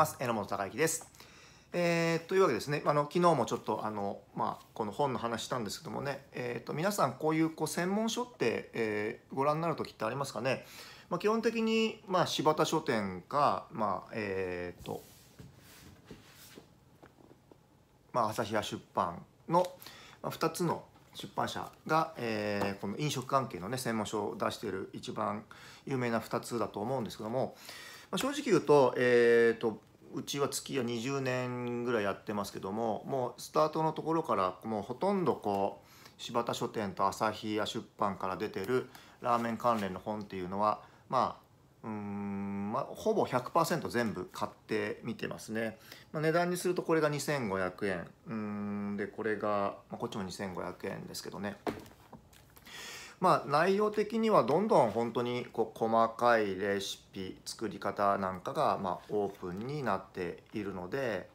ます。榎本孝之です。えー、というわけですね、あの昨日もちょっとあの、まあ、この本の話したんですけどもね、えーと、皆さんこういうこう専門書って、えー、ご覧になる時ってありますかね、まあ、基本的に、まあ、柴田書店か、まあえーとまあ、朝日屋出版の2つの出版社が、えー、この飲食関係の、ね、専門書を出している一番有名な2つだと思うんですけども、まあ、正直言うと,、えーとうちは月は20年ぐらいやってますけどももうスタートのところからもうほとんどこう柴田書店と朝日屋出版から出てるラーメン関連の本っていうのはまあうんまあ、ほぼ100%全部買ってみてますね、まあ、値段にするとこれが2500円うんでこれが、まあ、こっちも2500円ですけどねまあ、内容的にはどんどん本当にこう細かいレシピ作り方なんかがまオープンになっているので、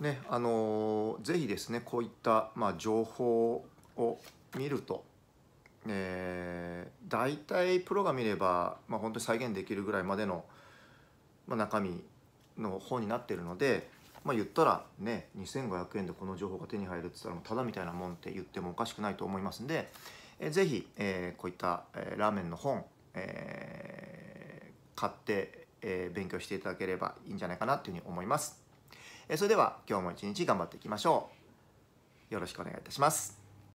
ねあのー、ぜひですねこういったま情報を見ると、えー、大体プロが見れば、まあ、本当に再現できるぐらいまでの、ま中身の本になっているので。まあ、言ったらね2500円でこの情報が手に入るって言ったらもうただみたいなもんって言ってもおかしくないと思いますんで、えー、えー、こういった、えー、ラーメンの本、えー、買って、えー、勉強していただければいいんじゃないかなというふうに思います、えー、それでは今日も一日頑張っていきましょうよろしくお願いいたします